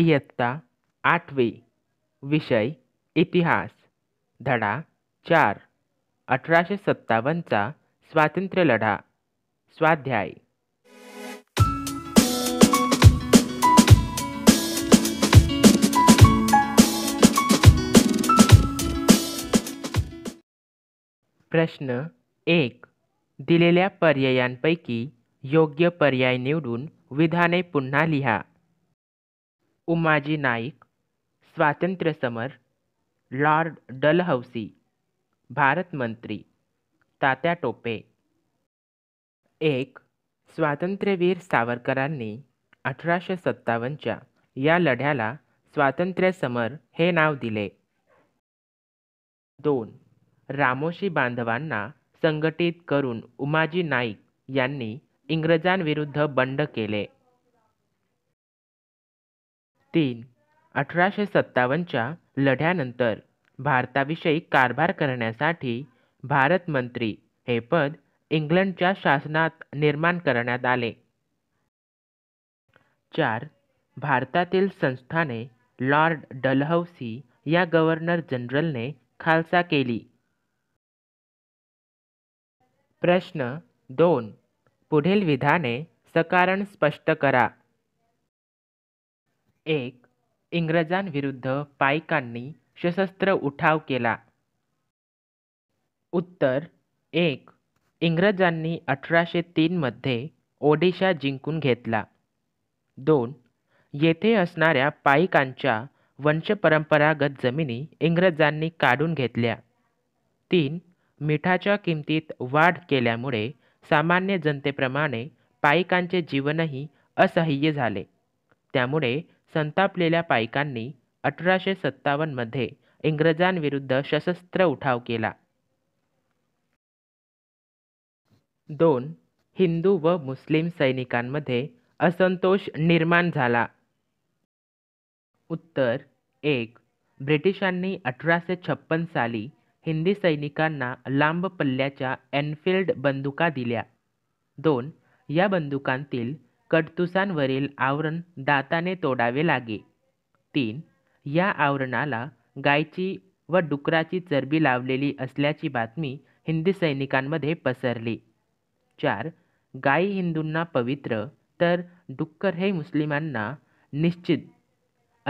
इयत्ता आठवी विषय इतिहास धडा चार अठराशे सत्तावन्नचा लढ़ा, स्वाध्याय प्रश्न एक दिलेल्या पर्यायांपैकी योग्य पर्याय निवडून विधाने पुन्हा लिहा उमाजी नाईक समर, लॉर्ड डलहौसी भारत मंत्री, तात्या टोपे एक स्वातंत्र्यवीर सावरकरांनी अठराशे सत्तावन्नच्या या लढ्याला समर हे नाव दिले दोन रामोशी बांधवांना संघटित करून उमाजी नाईक यांनी इंग्रजांविरुद्ध बंड केले तीन अठराशे सत्तावन्नच्या लढ्यानंतर भारताविषयी कारभार करण्यासाठी भारत मंत्री हे पद इंग्लंडच्या शासनात निर्माण करण्यात आले चार भारतातील संस्थाने लॉर्ड डलहौसी या गव्हर्नर जनरलने खालसा केली प्रश्न दोन पुढील विधाने सकारण स्पष्ट करा एक इंग्रजांविरुद्ध पाईकांनी सशस्त्र उठाव केला उत्तर एक इंग्रजांनी अठराशे तीनमध्ये ओडिशा जिंकून घेतला दोन येथे असणाऱ्या पाईकांच्या वंशपरंपरागत जमिनी इंग्रजांनी काढून घेतल्या तीन मिठाच्या किमतीत वाढ केल्यामुळे सामान्य जनतेप्रमाणे पाईकांचे जीवनही असह्य झाले त्यामुळे संतापलेल्या पाईकांनी अठराशे सत्तावन्नमध्ये इंग्रजांविरुद्ध सशस्त्र उठाव केला दोन हिंदू व मुस्लिम सैनिकांमध्ये असंतोष निर्माण झाला उत्तर एक ब्रिटिशांनी अठराशे छप्पन साली हिंदी सैनिकांना लांब पल्ल्याच्या एनफिल्ड बंदुका दिल्या दोन या बंदुकांतील कडतुसांवरील आवरण दाताने तोडावे लागे तीन या आवरणाला गायची व डुकराची चरबी लावलेली असल्याची बातमी हिंदी सैनिकांमध्ये पसरली चार गायी हिंदूंना पवित्र तर डुक्कर हे मुस्लिमांना निश्चित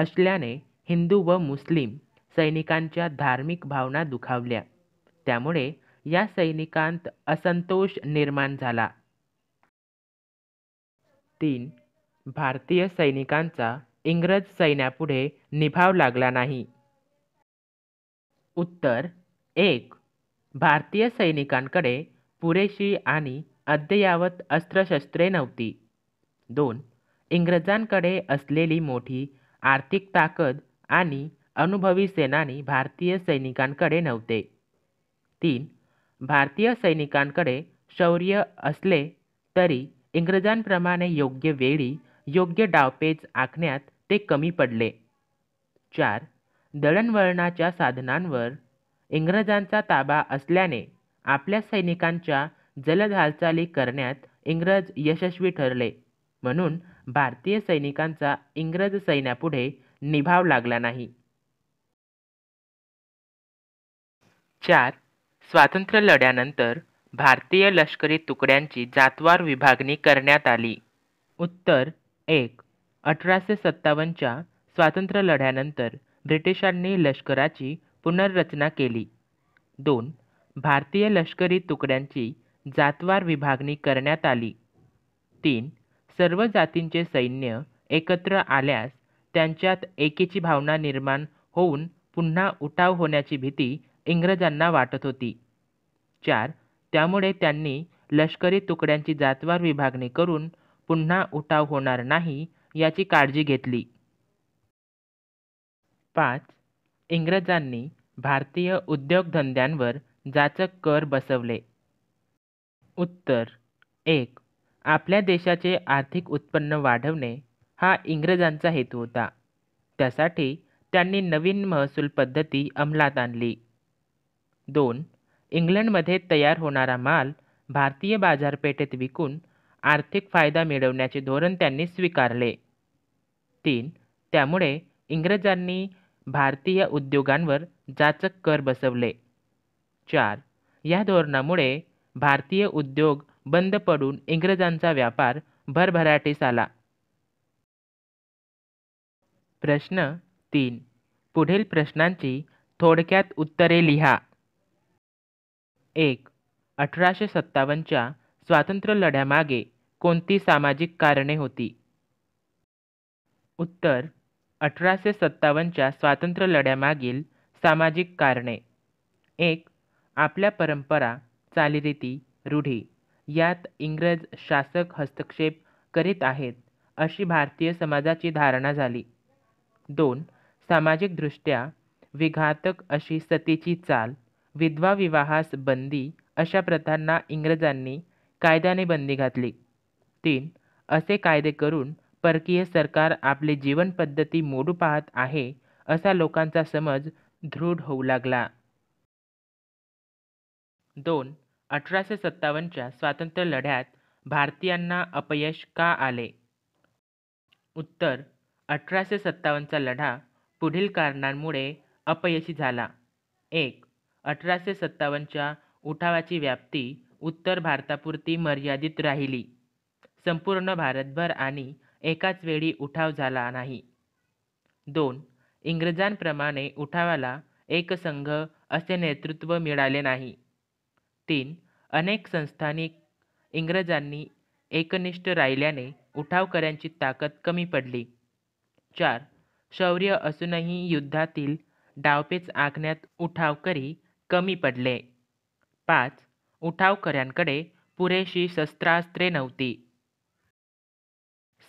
असल्याने हिंदू व मुस्लिम सैनिकांच्या धार्मिक भावना दुखावल्या त्यामुळे या सैनिकांत असंतोष निर्माण झाला तीन भारतीय सैनिकांचा इंग्रज सैन्यापुढे निभाव लागला नाही उत्तर एक भारतीय सैनिकांकडे पुरेशी आणि अद्ययावत अस्त्रशस्त्रे नव्हती दोन इंग्रजांकडे असलेली मोठी आर्थिक ताकद आणि अनुभवी सेनानी भारतीय सैनिकांकडे नव्हते तीन भारतीय सैनिकांकडे शौर्य असले तरी इंग्रजांप्रमाणे योग्य वेळी योग्य डावपेच आखण्यात ते कमी पडले चार दळणवळणाच्या साधनांवर इंग्रजांचा ताबा असल्याने आपल्या सैनिकांच्या जलद हालचाली करण्यात इंग्रज यशस्वी ठरले म्हणून भारतीय सैनिकांचा इंग्रज सैन्यापुढे निभाव लागला नाही चार स्वातंत्र्य लढ्यानंतर भारतीय लष्करी तुकड्यांची जातवार विभागणी करण्यात आली उत्तर एक अठराशे सत्तावन्नच्या स्वातंत्र्य लढ्यानंतर ब्रिटिशांनी लष्कराची पुनर्रचना केली दोन भारतीय लष्करी तुकड्यांची जातवार विभागणी करण्यात आली तीन सर्व जातींचे सैन्य एकत्र आल्यास त्यांच्यात एकीची भावना निर्माण होऊन पुन्हा उठाव होण्याची भीती इंग्रजांना वाटत होती चार त्यामुळे त्यांनी लष्करी तुकड्यांची जातवार विभागणी करून पुन्हा उठाव होणार नाही याची काळजी घेतली पाच इंग्रजांनी भारतीय उद्योगधंद्यांवर जाचक कर बसवले उत्तर एक आपल्या देशाचे आर्थिक उत्पन्न वाढवणे हा इंग्रजांचा हेतू होता त्यासाठी त्यांनी नवीन महसूल पद्धती अंमलात आणली दोन इंग्लंडमध्ये तयार होणारा माल भारतीय बाजारपेठेत विकून आर्थिक फायदा मिळवण्याचे धोरण त्यांनी स्वीकारले तीन त्यामुळे इंग्रजांनी भारतीय उद्योगांवर जाचक कर बसवले चार या धोरणामुळे भारतीय उद्योग बंद पडून इंग्रजांचा व्यापार भरभराटीस आला प्रश्न तीन पुढील प्रश्नांची थोडक्यात उत्तरे लिहा एक अठराशे सत्तावन्नच्या लढ्यामागे कोणती सामाजिक कारणे होती उत्तर अठराशे सत्तावन्नच्या लढ्यामागील सामाजिक कारणे एक आपल्या परंपरा चालीरीती रूढी यात इंग्रज शासक हस्तक्षेप करीत आहेत अशी भारतीय समाजाची धारणा झाली दोन सामाजिकदृष्ट्या विघातक अशी सतीची चाल विधवा विवाहास बंदी अशा प्रथांना इंग्रजांनी कायद्याने बंदी घातली तीन असे कायदे करून परकीय सरकार आपली जीवनपद्धती मोडू पाहत आहे असा लोकांचा समज दृढ होऊ लागला दोन अठराशे सत्तावन्नच्या स्वातंत्र्य लढ्यात भारतीयांना अपयश का आले उत्तर अठराशे सत्तावन्नचा लढा पुढील कारणांमुळे अपयशी झाला एक अठराशे सत्तावन्नच्या उठावाची व्याप्ती उत्तर भारतापुरती मर्यादित राहिली संपूर्ण भारतभर आणि एकाच वेळी उठाव झाला नाही दोन इंग्रजांप्रमाणे उठावाला एक संघ असे नेतृत्व मिळाले नाही तीन अनेक संस्थानिक इंग्रजांनी एकनिष्ठ राहिल्याने उठावकऱ्यांची ताकद कमी पडली चार शौर्य असूनही युद्धातील डावपेच आखण्यात उठावकरी कमी पडले पाच उठावकऱ्यांकडे पुरेशी शस्त्रास्त्रे नव्हती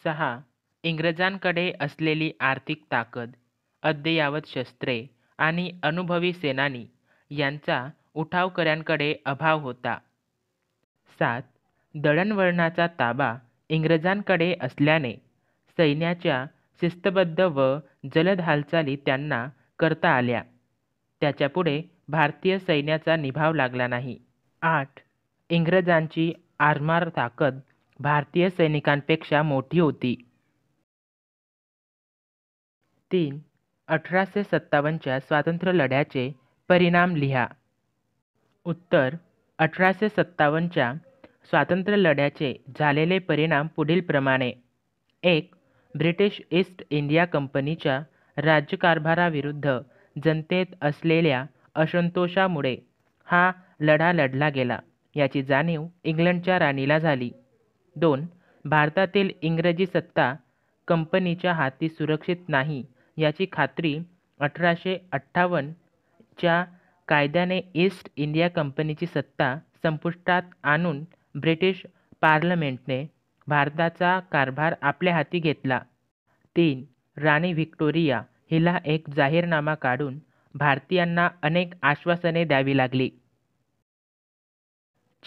सहा इंग्रजांकडे असलेली आर्थिक ताकद अद्ययावत शस्त्रे आणि अनुभवी सेनानी यांचा उठावकऱ्यांकडे अभाव होता सात दळणवळणाचा ताबा इंग्रजांकडे असल्याने सैन्याच्या शिस्तबद्ध व जलद हालचाली त्यांना करता आल्या त्याच्यापुढे भारतीय सैन्याचा निभाव लागला नाही आठ इंग्रजांची आरमार ताकद भारतीय सैनिकांपेक्षा मोठी होती तीन अठराशे सत्तावन्नच्या स्वातंत्र्य लढ्याचे परिणाम लिहा उत्तर अठराशे सत्तावन्नच्या स्वातंत्र्य लढ्याचे झालेले परिणाम पुढीलप्रमाणे एक ब्रिटिश ईस्ट इंडिया कंपनीच्या राज्यकारभाराविरुद्ध जनतेत असलेल्या असंतोषामुळे हा लढा लढला गेला याची जाणीव इंग्लंडच्या राणीला झाली दोन भारतातील इंग्रजी सत्ता कंपनीच्या हाती सुरक्षित नाही याची खात्री अठराशे अठ्ठावन्नच्या कायद्याने ईस्ट इंडिया कंपनीची सत्ता संपुष्टात आणून ब्रिटिश पार्लमेंटने भारताचा कारभार आपल्या हाती घेतला तीन राणी व्हिक्टोरिया हिला एक जाहीरनामा काढून भारतीयांना अनेक आश्वासने द्यावी लागली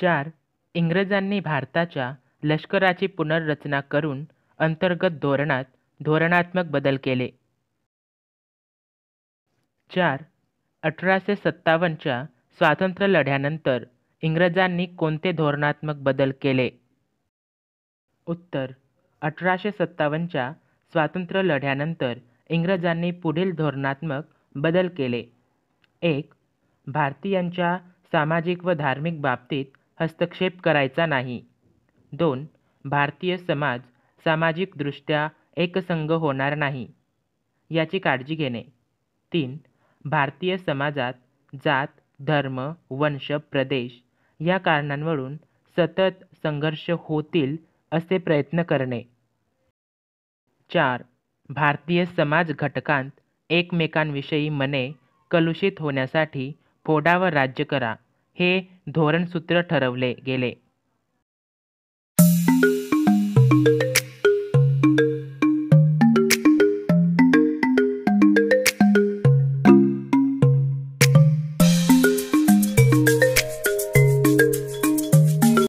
चार इंग्रजांनी भारताच्या लष्कराची पुनर्रचना करून अंतर्गत धोरणात धोरणात्मक बदल केले चार अठराशे सत्तावनच्या स्वातंत्र्य लढ्यानंतर इंग्रजांनी कोणते धोरणात्मक बदल केले उत्तर अठराशे सत्तावनच्या स्वातंत्र्य लढ्यानंतर इंग्रजांनी पुढील धोरणात्मक बदल केले एक भारतीयांच्या सामाजिक व धार्मिक बाबतीत हस्तक्षेप करायचा नाही दोन भारतीय समाज सामाजिकदृष्ट्या एकसंघ होणार नाही याची काळजी घेणे तीन भारतीय समाजात जात धर्म वंश प्रदेश या कारणांवरून सतत संघर्ष होतील असे प्रयत्न करणे चार भारतीय समाज घटकांत एकमेकांविषयी मने कलुषित होण्यासाठी फोडावर राज्य करा हे धोरणसूत्र ठरवले गेले